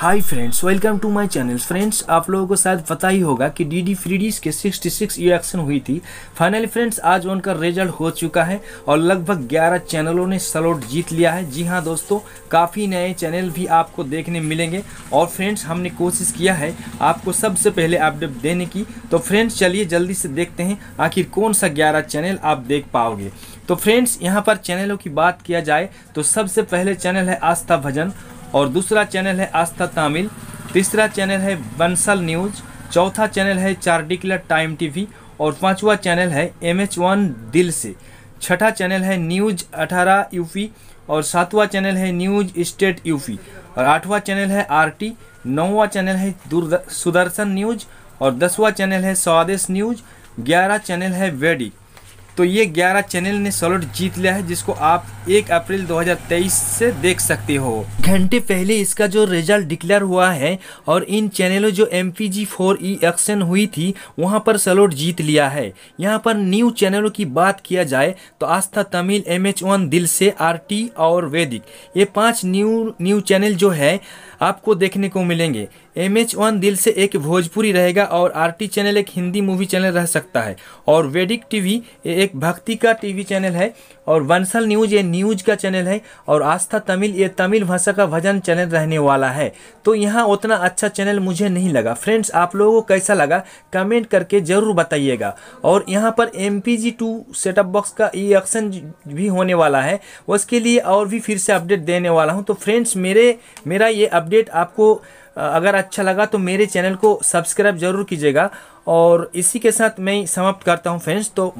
hi friends welcome to my channel friends आप लोगों को शायद पता ही होगा कि डी डी फ्रीडीज के 66 इलेक्शन हुई थी फाइनली फ्रेंड्स आज उनका रिजल्ट हो चुका है और लगभग 11 चैनलों ने सलोट जीत लिया है जी हाँ दोस्तों काफ़ी नए चैनल भी आपको देखने मिलेंगे और फ्रेंड्स हमने कोशिश किया है आपको सबसे पहले अपडेट देने की तो फ्रेंड्स चलिए जल्दी से देखते हैं आखिर कौन सा ग्यारह चैनल आप देख पाओगे तो फ्रेंड्स यहाँ पर चैनलों की बात किया जाए तो सबसे पहले चैनल है आस्था भजन और दूसरा चैनल है आस्था तमिल तीसरा चैनल है बंसल न्यूज़ चौथा चैनल है चार्डिकुलर टाइम टीवी और पांचवा चैनल है एम एच वन दिल से छठा चैनल है न्यूज अठारह यूपी और सातवां चैनल है न्यूज स्टेट यूपी और आठवां चैनल है आर टी नौवां चैनल है दूर सुदर्शन न्यूज और दसवां चैनल है स्वादेश न्यूज ग्यारह चैनल है वेडिक तो ये 11 चैनल ने सलोट जीत लिया है जिसको आप 1 अप्रैल 2023 से देख सकते हो घंटे पहले इसका जो रिजल्ट डिक्लेयर हुआ है और इन चैनलों जो M P G four E auction हुई थी वहाँ पर सलोट जीत लिया है यहाँ पर न्यू चैनलों की बात किया जाए तो Aastha Tamil M H one Dil Se R T और वैदिक ये पाँच न्यू न्यू चैनल जो है आपको देखने को मिलेंगे एम एच वन दिल से एक भोजपुरी रहेगा और आर टी चैनल एक हिंदी मूवी चैनल रह सकता है और वेदिक टीवी एक भक्ति का टीवी चैनल है और वंसल न्यूज ये न्यूज का चैनल है और आस्था तमिल ये तमिल भाषा का भजन चैनल रहने वाला है तो यहाँ उतना अच्छा चैनल मुझे नहीं लगा फ्रेंड्स आप लोगों को कैसा लगा कमेंट करके ज़रूर बताइएगा और यहाँ पर M P G two setup box का ई एक्शन भी होने वाला है उसके लिए और भी फिर से अपडेट देने वाला हूँ तो फ्रेंड्स मेरे मेरा ये अपडेट अपडेट आपको अगर अच्छा लगा तो मेरे चैनल को सब्सक्राइब जरूर कीजिएगा और इसी के साथ मैं समाप्त करता हूँ फ्रेंड्स तो